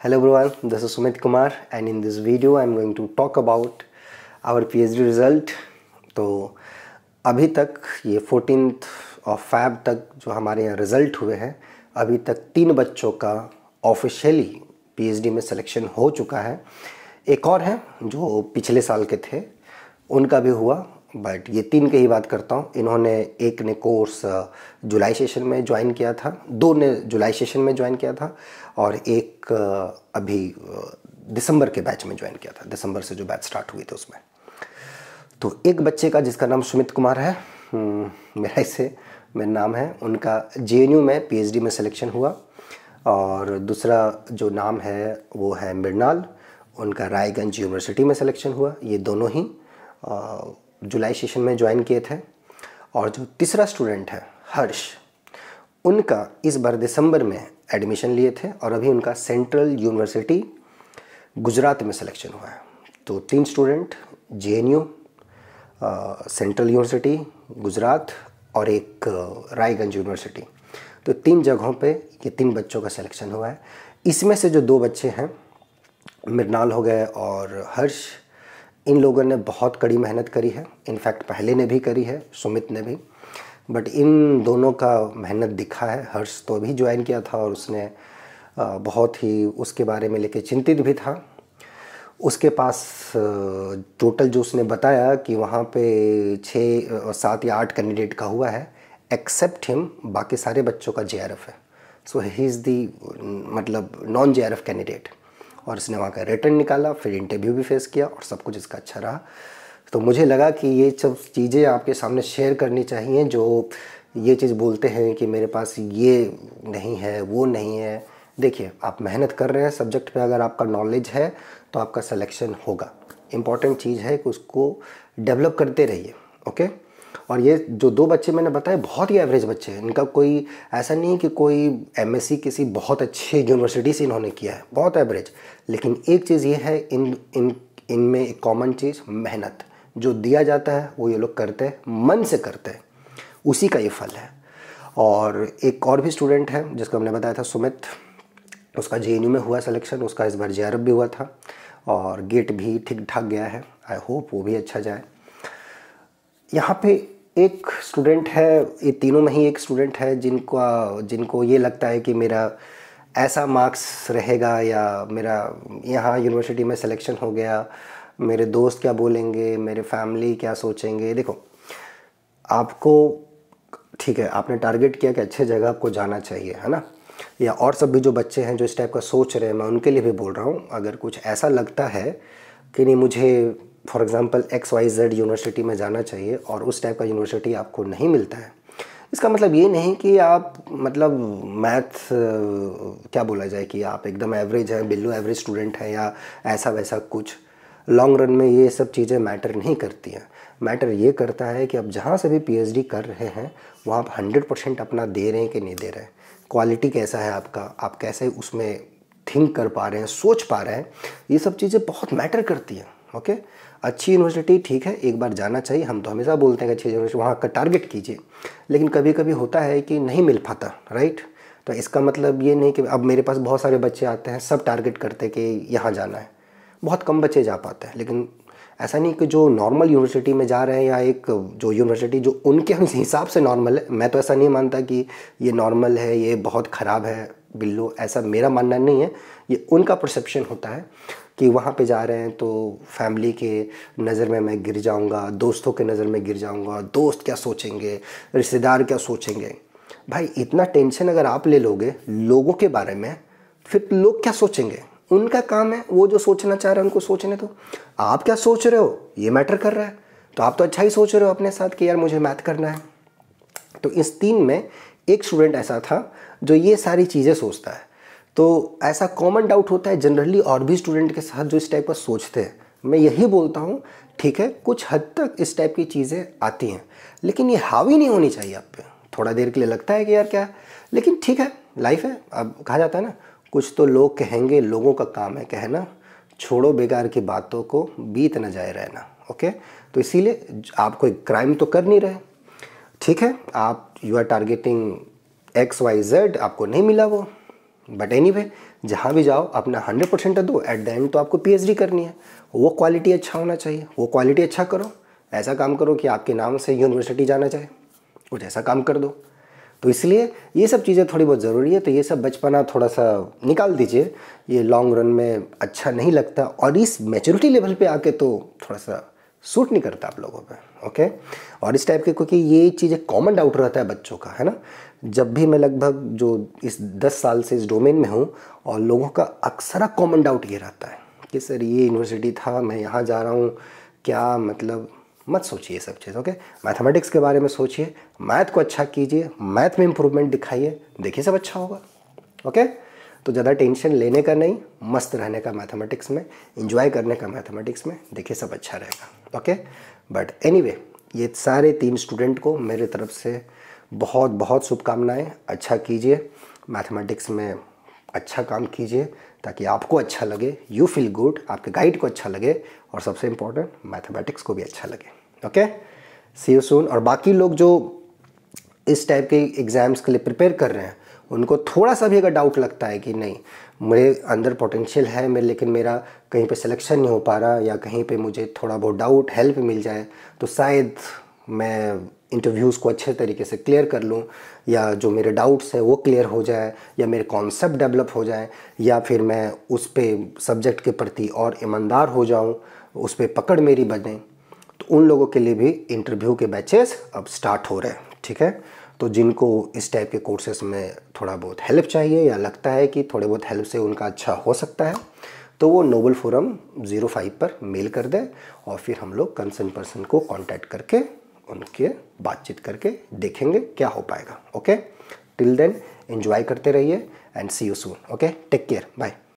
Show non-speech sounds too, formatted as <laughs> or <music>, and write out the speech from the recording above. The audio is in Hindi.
Hello everyone, this is Sumit Kumar and in this video I am going to talk about our PhD result. तो अभी तक ये फोर्टीन और फैब तक जो हमारे यहाँ रिज़ल्ट हुए हैं अभी तक तीन बच्चों का ऑफिशियली पीएचडी में सिलेक्शन हो चुका है एक और है जो पिछले साल के थे उनका भी हुआ बट ये तीन की ही बात करता हूँ इन्होंने एक ने कोर्स जुलाई सेशन में ज्वाइन किया था दो ने जुलाई सेशन में ज्वाइन किया था और एक अभी दिसंबर के बैच में ज्वाइन किया था दिसंबर से जो बैच स्टार्ट हुई थी उसमें तो एक बच्चे का जिसका नाम सुमित कुमार है हम्म, मेरा इसे मेरा नाम है उनका जे में पी में सिलेक्शन हुआ और दूसरा जो नाम है वो है मृणाल उनका रायगंज यूनिवर्सिटी में सिलेक्शन हुआ ये दोनों ही जुलाई सेशन में ज्वाइन किए थे और जो तीसरा स्टूडेंट है हर्ष उनका इस बार दिसंबर में एडमिशन लिए थे और अभी उनका सेंट्रल यूनिवर्सिटी गुजरात में सिलेक्शन हुआ है तो तीन स्टूडेंट जे सेंट्रल यूनिवर्सिटी गुजरात और एक रायगंज यूनिवर्सिटी तो तीन जगहों पे ये तीन बच्चों का सिलेक्शन हुआ है इसमें से जो दो बच्चे हैं मृणाल हो गए और हर्ष इन लोगों ने बहुत कड़ी मेहनत करी है इनफैक्ट पहले ने भी करी है सुमित ने भी बट इन दोनों का मेहनत दिखा है हर्ष तो भी ज्वाइन किया था और उसने बहुत ही उसके बारे में लेके चिंतित भी था उसके पास टोटल जो उसने बताया कि वहाँ पे छः सात या आठ कैंडिडेट का हुआ है एक्सेप्ट हिम बाकी सारे बच्चों का जे है सो ही इज़ दी मतलब नॉन जे कैंडिडेट और इसने वहाँ का रिटर्न निकाला फिर इंटरव्यू भी फेस किया और सब कुछ इसका अच्छा रहा तो मुझे लगा कि ये सब चीज़ें आपके सामने शेयर करनी चाहिए जो ये चीज़ बोलते हैं कि मेरे पास ये नहीं है वो नहीं है देखिए आप मेहनत कर रहे हैं सब्जेक्ट पे अगर आपका नॉलेज है तो आपका सिलेक्शन होगा इम्पॉर्टेंट चीज़ है कि उसको डेवलप करते रहिए ओके और ये जो दो बच्चे मैंने बताए बहुत ही एवरेज बच्चे हैं इनका कोई ऐसा नहीं कि कोई एम किसी बहुत अच्छी यूनिवर्सिटी से इन्होंने किया है बहुत एवरेज लेकिन एक चीज़ ये है इन इन इनमें एक कॉमन चीज़ मेहनत जो दिया जाता है वो ये लोग करते हैं मन से करते हैं उसी का ये फल है और एक और भी स्टूडेंट है जिसको हमने बताया था सुमित उसका जे में हुआ सिलेक्शन उसका इस बार जे भी हुआ था और गेट भी ठीक ठाक गया है आई होप वो भी अच्छा जाए यहाँ पे एक स्टूडेंट है ये तीनों में ही एक स्टूडेंट है जिनको जिनको ये लगता है कि मेरा ऐसा मार्क्स रहेगा या मेरा यहाँ यूनिवर्सिटी में सिलेक्शन हो गया मेरे दोस्त क्या बोलेंगे मेरे फैमिली क्या सोचेंगे देखो आपको ठीक है आपने टारगेट किया कि अच्छे जगह आपको जाना चाहिए है ना या और सब भी जो बच्चे हैं जो इस टाइप का सोच रहे हैं मैं उनके लिए भी बोल रहा हूँ अगर कुछ ऐसा लगता है कि नहीं मुझे for example X Y Z university में जाना चाहिए और उस टाइप का यूनिवर्सिटी आपको नहीं मिलता है इसका मतलब ये नहीं कि आप मतलब मैथ क्या बोला जाए कि आप एकदम एवरेज हैं बिलो एवरेज स्टूडेंट हैं या ऐसा वैसा कुछ लॉन्ग रन में ये सब चीज़ें मैटर नहीं करती हैं मैटर ये करता है कि आप जहाँ से भी पी कर रहे हैं वहाँ आप हंड्रेड परसेंट अपना दे रहे हैं कि नहीं दे रहे हैं क्वालिटी कैसा है आपका आप कैसे उसमें थिंक कर पा रहे हैं सोच पा रहे हैं ये सब चीज़ें बहुत मैटर करती हैं ओके अच्छी यूनिवर्सिटी ठीक है एक बार जाना चाहिए हम तो हमेशा बोलते हैं कि अच्छी यूनिवर्सिटी वहाँ का टारगेट कीजिए लेकिन कभी कभी होता है कि नहीं मिल पाता राइट तो इसका मतलब ये नहीं कि अब मेरे पास बहुत सारे बच्चे आते हैं सब टारगेट करते हैं कि यहाँ जाना है बहुत कम बच्चे जा पाते हैं लेकिन ऐसा नहीं कि जो नॉर्मल यूनिवर्सिटी में जा रहे हैं या एक जो यूनिवर्सिटी जो उनके <laughs> हिसाब से नॉर्मल है मैं तो ऐसा नहीं मानता कि ये नॉर्मल है ये बहुत ख़राब है बिल्लो ऐसा मेरा मानना नहीं है ये उनका परसेप्शन होता है कि वहाँ पे जा रहे हैं तो फैमिली के नज़र में मैं गिर जाऊँगा दोस्तों के नज़र में गिर जाऊँगा दोस्त क्या सोचेंगे रिश्तेदार क्या सोचेंगे भाई इतना टेंशन अगर आप ले लोगे लोगों के बारे में फिर लोग क्या सोचेंगे उनका काम है वो जो सोचना चाह रहे हैं उनको सोचने दो आप क्या सोच रहे हो ये मैटर कर रहा है तो आप तो अच्छा ही सोच रहे हो अपने साथ कि यार मुझे मैथ करना है तो इस तीन में एक स्टूडेंट ऐसा था जो ये सारी चीज़ें सोचता है तो ऐसा कॉमन डाउट होता है जनरली और भी स्टूडेंट के साथ जो इस टाइप का सोचते हैं मैं यही बोलता हूँ ठीक है कुछ हद तक इस टाइप की चीज़ें आती हैं लेकिन ये हावी नहीं होनी चाहिए आप पे थोड़ा देर के लिए लगता है कि यार क्या लेकिन ठीक है लाइफ है अब कहा जाता है ना कुछ तो लोग कहेंगे लोगों का काम है कहना छोड़ो बेकार की बातों को बीत ना जाए रहना ओके तो इसीलिए आप कोई क्राइम तो कर नहीं रहे ठीक है आप you are targeting X Y Z आपको नहीं मिला वो बट एनी वे जहाँ भी जाओ अपना हंड्रेड परसेंट तो दो एट द एंड तो आपको पीएचडी करनी है वो क्वालिटी अच्छा होना चाहिए वो क्वालिटी अच्छा करो ऐसा काम करो कि आपके नाम से यूनिवर्सिटी जाना चाहे कुछ ऐसा काम कर दो तो इसलिए ये सब चीज़ें थोड़ी बहुत ज़रूरी है तो ये सब बचपना थोड़ा सा निकाल दीजिए ये लॉन्ग रन में अच्छा नहीं लगता और इस मेचोरिटी लेवल पे आके तो थोड़ा सा सूट नहीं करता आप लोगों पर ओके और इस टाइप के क्योंकि ये चीज़ें कॉमन डाउट रहता है बच्चों का है ना जब भी मैं लगभग जो इस दस साल से इस डोमेन में हूँ और लोगों का अक्सर कॉमन डाउट ये रहता है कि सर ये यूनिवर्सिटी था मैं यहाँ जा रहा हूँ क्या मतलब मत सोचिए सब चीज़ ओके मैथमेटिक्स के बारे में सोचिए मैथ को अच्छा कीजिए मैथ में इम्प्रूवमेंट दिखाइए देखिए सब अच्छा होगा ओके तो ज़्यादा टेंशन लेने का नहीं मस्त रहने का मैथमेटिक्स में इंजॉय करने का मैथमेटिक्स में देखिए सब अच्छा रहेगा ओके बट एनी ये सारे तीन स्टूडेंट को मेरे तरफ से बहुत बहुत शुभकामनाएँ अच्छा कीजिए मैथमेटिक्स में अच्छा काम कीजिए ताकि आपको अच्छा लगे यू फील गुड आपके गाइड को अच्छा लगे और सबसे इम्पोर्टेंट मैथमेटिक्स को भी अच्छा लगे ओके सी यू सून और बाकी लोग जो इस टाइप के एग्ज़ाम्स के लिए प्रिपेयर कर रहे हैं उनको थोड़ा सा भी अगर डाउट लगता है कि नहीं मेरे अंदर पोटेंशियल है मेरे लेकिन मेरा कहीं पे सिलेक्शन नहीं हो पा रहा या कहीं पे मुझे थोड़ा बहुत डाउट हेल्प मिल जाए तो शायद मैं इंटरव्यूज़ को अच्छे तरीके से क्लियर कर लूँ या जो मेरे डाउट्स हैं वो क्लियर हो जाए या मेरे कॉन्सेप्ट डेवलप हो जाए या फिर मैं उस पर सब्जेक्ट के प्रति और ईमानदार हो जाऊँ उस पर पकड़ मेरी बने तो उन लोगों के लिए भी इंटरव्यू के बैचेस अब स्टार्ट हो रहे हैं ठीक है तो जिनको इस टाइप के कोर्सेस में थोड़ा बहुत हेल्प चाहिए या लगता है कि थोड़े बहुत हेल्प से उनका अच्छा हो सकता है तो वो नोबल फोरम ज़ीरो फाइव पर मेल कर दें और फिर हम लोग कंसर्न पर्सन को कांटेक्ट करके उनके बातचीत करके देखेंगे क्या हो पाएगा ओके टिल देन एंजॉय करते रहिए and see you soon okay take care bye